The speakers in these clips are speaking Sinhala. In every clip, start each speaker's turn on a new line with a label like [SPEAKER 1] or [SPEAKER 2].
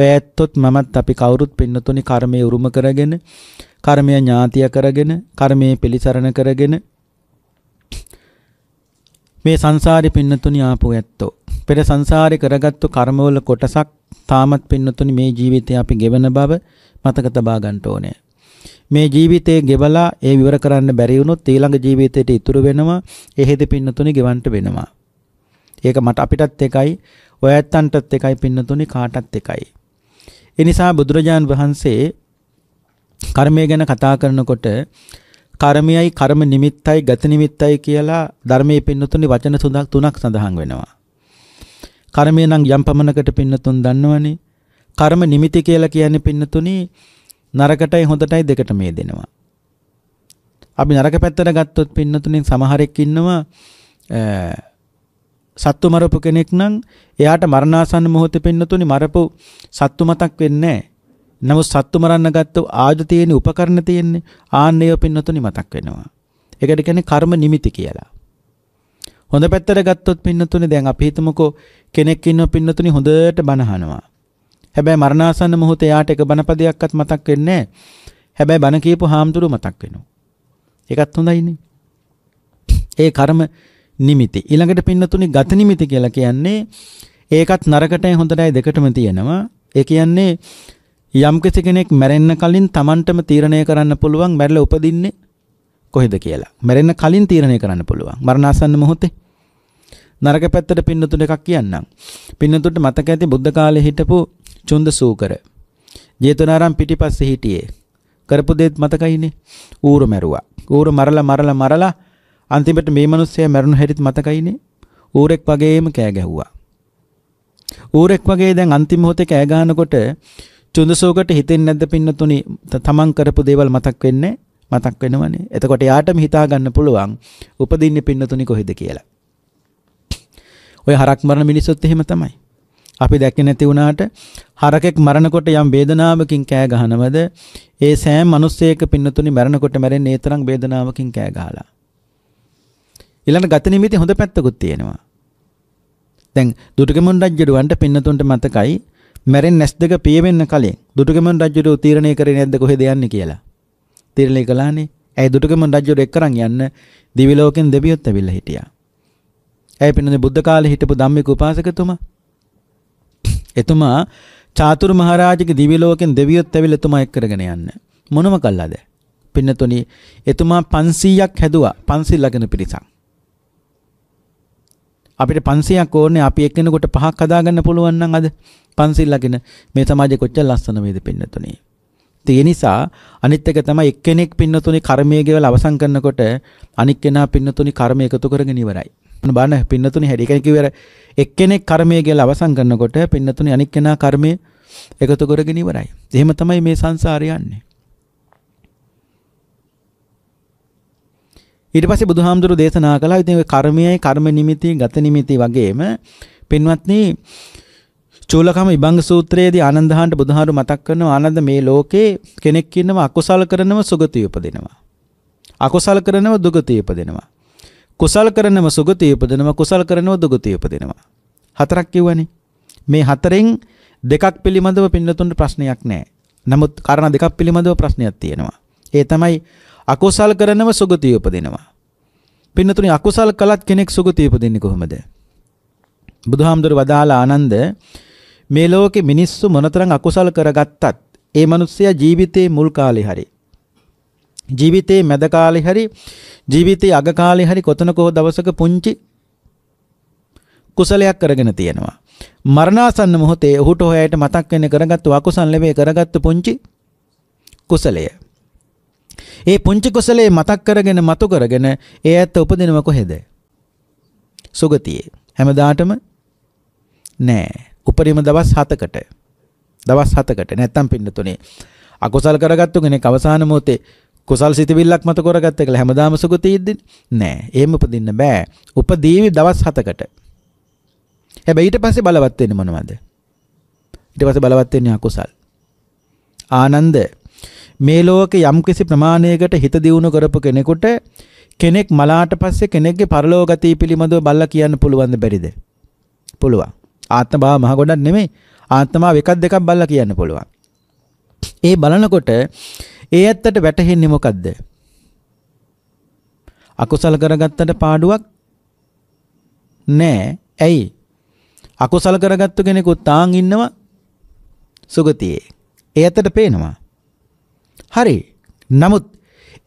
[SPEAKER 1] ඔය ඇත්තොත් මමත් අපි කවුරුත් පින්නතුනි කර්මය උරුම කරගෙන කර්මය ඥාතිය කරගෙන කර්මයේ පිළිසරණ කරගෙන මේ සංසාරේ පින්නතුනි ආපෝ ඇත්තෝ පෙර සංසාරේ කරගත්තු කර්මවල කොටසක් තාමත් පින්නතුනි මේ ජීවිතේ අපි ගෙවන බව මතක තබා ගන්න ඕනේ මේ ජීවිතේ ගෙවලා ඒ විවර කරන්න බැරි වුණොත් ඊළඟ ජීවිතේට ඉතුරු වෙනවා එහෙද පින්නතුනි ගෙවන්න වෙනවා. ඒක මට අපිටත් එකයි, ඔයයන්ටත් එකයි පින්නතුනි කාටත් එකයි. එනිසා බුදුරජාන් වහන්සේ කර්මය ගැන කතා කරනකොට කර්මයයි කර්ම නිමිත්තයි ගත නිමිත්තයි කියලා ධර්මයේ පින්නතුනි වචන තුනක් සඳහන් වෙනවා. කර්මය නම් යම් පමණකට පින්නතුන් දන්නවනේ. කර්ම නිමිති කියලා කියන්නේ පින්නතුනි නරකටයි හොඳටයි දෙකටම දෙනවා. අපි නරක පැත්තට ගත්තොත් පින්නතුනේ සමහරෙක් ඉන්නවා සත්තු මරපු කෙනෙක් නම් එයාට මරණාසන්න මොහොතේ පෙන්නතුනි මරපු සත්තු මතක් වෙන්නේ නැහැ. නමුත් සත්තු මරන්න ගත්ත ආයුධ තියෙන උපකරණ තියෙන්නේ ආන්නේය පින්නතුනි මතක් වෙනවා. ඒකට කියන්නේ කර්ම නිමිති කියලා. හොඳ පැත්තට ගත්තොත් පින්නතුනි දැන් අපි හිතමුකෝ කෙනෙක් ඉන්නව පින්නතුනි හොඳට බනහනවා. හැබැයි මරණාසන්න මොහොතේ යාට එක බනපදයක්වත් මතක් වෙන්නේ හැබැයි බන කියපු හාමුදුරුව මතක් වෙනවා. ඒකත් හොඳයිනේ. ඒ කර්ම නිමිති. ඊළඟට පින්නතුනි ගත නිමිති කියලා කියන්නේ ඒකත් නරකටයි හොඳටයි දෙකටම තියෙනවා. ඒ කියන්නේ යම් කෙනෙක් මැරෙන්න කලින් Tamanටම තීරණය කරන්න පුළුවන් මැරිලා උපදින්නේ කොහෙද කියලා. මැරෙන්න කලින් තීරණය කරන්න පුළුවන්. මරණාසන්න මොහොතේ නරක පැත්තට පින්නතුට එකක් කියන්නම්. පින්නතුට මතක ඇති බුද්ධ කාලේ හිටපු චුන්ද සූකර. ජේතවනාරාම පිටිපස්සේ හිටියේ. කරපු දේත් මතකයිනේ. ඌර මැරුවා. ඌර මරලා මරලා මරලා අන්තිමට මේ මිනිස්සයා මැරුණ හැටිත් මතකයිනේ. ඌරෙක් වගේම කෑ ගැහුවා. ඌරෙක් වගේ දැන් අන්තිම මොහොතේ කෑ ගන්නකොට චුන්දසෝකට හිතෙන්නේ නැද්ද පින්නතුනි තමන් කරපු දේවල් මතක් වෙන්නේ මතක් වෙනවනේ. එතකොට යාටම හිතා ගන්න පුළුවන් උපදින්නේ පින්නතුනි කොහෙද කියලා. ඔය හරක් මරන මිනිස්සුත් එහෙම තමයි. අපි දැක්කේ නැති වුණාට හරකෙක් මරනකොට යම් වේදනාවකින් කෑ ගහනවද ඒ සෑම මිනිස්සෙක පින්නතුනි මරනකොට මැරෙන්නේ ඒ තරම් වේදනාවකින් කෑ ගහලා. ඊළඟ ගත නිමිති හොඳ පැත්තකුත් තියෙනවා. දැන් දුටුගැමුණු රජුවන්ට පින්නතුන්ට මතකයි මැරෙන් නැස් දෙක පියවෙන්න කලින් දුටුගැමුණු රජුව තීරණය කරේ නැද්ද කොහෙද යන්නේ කියලා. තීරණය කළානේ. ඇයි දුටුගැමුණු රජුව එක් කරන් යන්න දිවි ලෝකෙන් දෙවියොත් ඇවිල්ලා හිටියා. ඇයි පින්නනේ බුද්ධ කාලේ හිටපු ධම්මික උපාසකතුමා. එතුමා චාතුරු මහරජාගේ දිවි ලෝකෙන් දෙවියොත් ඇවිල්ලා එතුමා එක් කරගෙන යන්න. මොනම කළාද? පින්නතුනි එතුමා 500ක් හැදුවා. 500 ලගන පිරිසක්. අපිට 500ක් ඕනේ අපි එක්කෙනෙකුට පහක් හදාගන්න පුළුවන් නම් අද පන්සිල් ලකින මේ සමාජය කොච්චර ලස්සන වේද පින්නතුනේ. ඒ නිසා අනිත් එක තමයි එක්කෙනෙක් පින්නතුනේ කර්මයේ ගෙවල අවසන් කරනකොට අනිත් කෙනා පින්නතුනේ කර්ම එකතු කරගෙන ඉවරයි. බලන්න පින්නතුනේ හැටි කියන්නේ කිව්වර එක්කෙනෙක් කර්මයේ ගෙවල අවසන් කරනකොට පින්නතුනේ අනිත් කෙනා කර්මයේ එකතු කරගෙන ඉවරයි. එහෙම තමයි මේ සංසාරය යන්නේ. ඊට පස්සේ බුදුහාමුදුරු දේශනා කළා. ඉතින් ඔය කර්මයයි කර්ම නිමිති, ගත නිමිති වගේම පින්වත්නි චූලකම ඉබංග සූත්‍රයේදී ආනන්දහාන්ට බුදුහාරු මතක් කරනවා ආනන්ද මේ ලෝකේ කෙනෙක් ඉන්නව අකුසල් කරනව සුගතිය උපදිනවා. අකුසල් කරනව දුගතිය උපදිනවා. කුසල් කරනව සුගතිය උපදිනවා. කුසල් කරනව දුගතිය උපදිනවා. හතරක් කිව්වනේ. මේ හතරෙන් දෙකක් පිළිබඳව පින්නතුන්ට ප්‍රශ්නයක් නැහැ. නමුත් කාරණා දෙකක් පිළිබඳව ප්‍රශ්නයක් තියෙනවා. ඒ තමයි අකුසල් කරනව සුගතිය උපදිනවා. පින්නතුනි අකුසල් කළත් කෙනෙක් සුගතිය උපදින්නේ කොහොමද? බුදුහාමුදුර වදාලා ආනන්ද මේ ලෝකේ මිනිස්සු මොනතරම් අකුසල් කරගත්තත් ඒ මිනිස්සයා ජීවිතේ මුල් කාලේ හරි ජීවිතේ මැද කාලේ හරි ජීවිතේ අග කාලේ හරි කොතනක හෝ දවසක පුංචි කුසලයක් කරගෙන තියෙනවා. මරණාසන්න මොහොතේ ඔහුට හොයයට මතක් වෙන්නේ කරගත්තු අකුසල් නෙවෙයි කරගත්තු පුංචි කුසලය. ඒ පුංචි කුසලයේ මතක් කරගෙන මතු කරගෙන ඒ ඇත්ත උපදිනව කොහෙද? සුගතියේ. හැමදාටම නෑ. උපරිම දවස් 7කට. දවස් 7කට නැත්තම් පින්නතුනේ. අකුසල් කරගත්තු කෙනෙක් අවසාන මොහොතේ කුසල් සිතවිල්ලක් මත කරගත්ත එකල හැමදාම සුගතියෙද්දි නෑ. එහෙම උපදින්න බෑ. උපදීවි දවස් 7කට. හැබැයි ඊට පස්සේ බලවත් වෙන්නේ මොනවද? ඊට පස්සේ බලවත් වෙන්නේ අකුසල්. ආනන්ද මේ ලෝකේ යම්කිසි ප්‍රමාණයකට හිත දියුණු කරපු කෙනෙකුට කෙනෙක් මලාට පස්සේ කෙනෙක්ගේ පරලෝක ගතිය පිළිබඳව බල්ලා කියන්න පුළුවන් බැරිද? පුළුවන්. ආත්ම භාව මහ ගොඩක් නෙමෙයි. ආත්ම භාව එකක් දෙකක් බල්ලා කියන්න පුළුවන්. ඒ බලනකොට ඒ ඇත්තට වැටහෙන්නේ මොකද්ද? අකුසල කරගත්තට පාඩුවක් නෑ. ඇයි? අකුසල කරගත්තු කෙනෙකුත් තාන් ඉන්නවා සුගතියේ. ඒ ඇත්තට පේනවා. හරි. නමුත්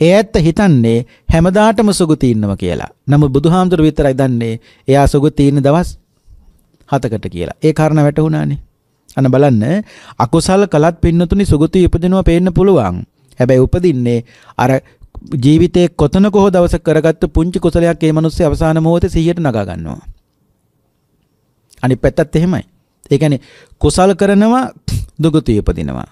[SPEAKER 1] ඒ ඇත්ත හිතන්නේ හැමදාටම සුගති ඉන්නවා කියලා. නමුත් බුදුහාමුදුර විතරයි දන්නේ එයා සුගති ඉන්න දවස් හතකට කියලා. ඒ කාරණා වැටහුණානේ. අන්න බලන්න අකුසල් කළත් පින්නතුනි සුගති උපදිනවා පේන්න පුළුවන්. හැබැයි උපදින්නේ අර ජීවිතේ කොතනක හෝ දවසක කරගත්තු පුංචි කුසලයක් ඒ මිනිස්සේ අවසාන මොහොතේ සිහියට නගා ගන්නවා. අනිත් පැත්තත් එහෙමයි. ඒ කියන්නේ කුසල් කරනවා දුගති උපදිනවා.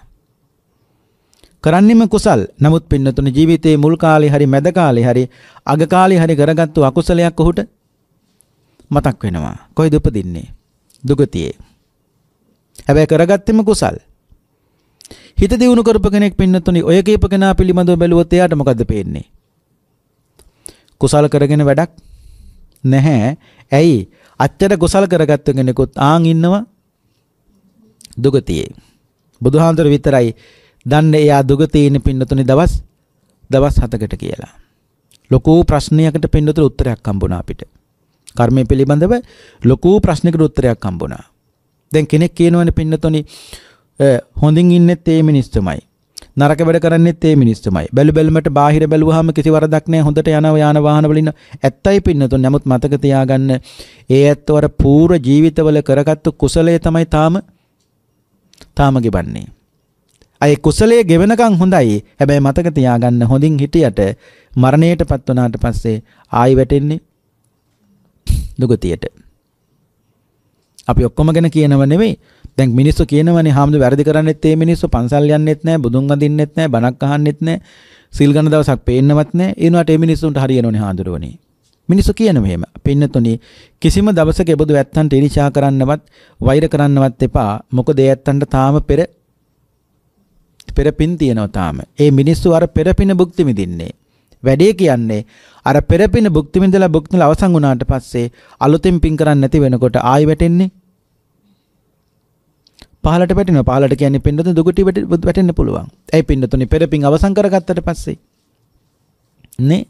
[SPEAKER 1] කරන්නෙම කුසල්. නමුත් පින්නතුනි ජීවිතයේ මුල් කාලේ හරි මැද කාලේ හරි අග කාලේ හරි කරගත්තු අකුසලයක් ඔහුට මතක් වෙනවා. කොයිද උපදින්නේ? දුගතියේ. හැබැයි කරගත්තෙම කුසල්. හිත දියුණු කරපු කෙනෙක් පින්නතුනි ඔය කීප කෙනා පිළිබඳව බැලුවොත් එයාට මොකද්ද පේන්නේ? කුසල් කරගෙන වැඩක් නැහැ. ඇයි? අච්චර කුසල් කරගත්ත කෙනෙකුත් ආන් ඉන්නවා දුගතියේ. බුදුහාඳුර විතරයි දන්න එයා දුග තියෙන පින්නතුනේ දවස් දවස් 7කට කියලා. ලොකු ප්‍රශ්නයකට පින්නතුනේ උත්තරයක් හම්බුණා අපිට. කර්මය පිළිබඳව ලොකු ප්‍රශ්නයකට උත්තරයක් හම්බුණා. දැන් කෙනෙක් කියනවනේ පින්නතුනේ හොඳින් ඉන්නෙත් ඒ මිනිස්සුමයි. නරක වැඩ කරන්නෙත් ඒ මිනිස්සුමයි. බැලු බැලමට බාහිර බැලුවාම කිසි වරදක් නැහැ. හොඳට යනව යාන වාහන වලින් ඇත්තයි පින්නතුන්. නමුත් මතක තියාගන්න ඒ ඇත්තවර පූර්ව ජීවිතවල කරගත්තු කුසලයේ තමයි තාම තාම ගෙවන්නේ. අය කුසලයේ ගෙවෙනකන් හොඳයි. හැබැයි මතක තියාගන්න හොඳින් හිටියට මරණයටපත් වුණාට පස්සේ ආයි වැටෙන්නේ දුගතියට. අපි ඔක්කොම ගැන කියනව නෙවෙයි. දැන් මිනිස්සු කියනවනේ හාමුදුර වැරදි කරන්නෙත් ඒ මිනිස්සු පන්සල් යන්නෙත් නැහැ, බුදුන් අඳින්නෙත් නැහැ, බණක් අහන්නෙත් නැහැ, සිල් ගන්න දවසක් පේන්නවත් නැහැ. ඒ වුණාට ඒ මිනිස්සුන්ට හරියනෝනේ හාමුදුරුවනේ. මිනිස්සු කියන මෙහෙම පින්නතුනි කිසිම දවසක එබඳු ඇත්තන්ට ඉරිෂා කරන්නවත් වෛර කරන්නවත් එපා මොකද ඒ ඇත්තන්ට තාම පෙර පෙරපින් තියෙනවා තාම. ඒ මිනිස්සු අර පෙරපින භුක්ති විඳින්නේ. වැඩේ කියන්නේ අර පෙරපින භුක්ති විඳලා භුක්තිල අවසන් වුණාට පස්සේ අලුතින් පින් කරන්නේ නැති වෙනකොට ආයි වැටෙන්නේ. පහලට වැටෙනවා. පහලට කියන්නේ පින්නතුන් දුගටි වැටෙන්න පුළුවන්. ඒ පින්නතුනි පෙරපින් අවසන් කරගත්තට පස්සේ නේ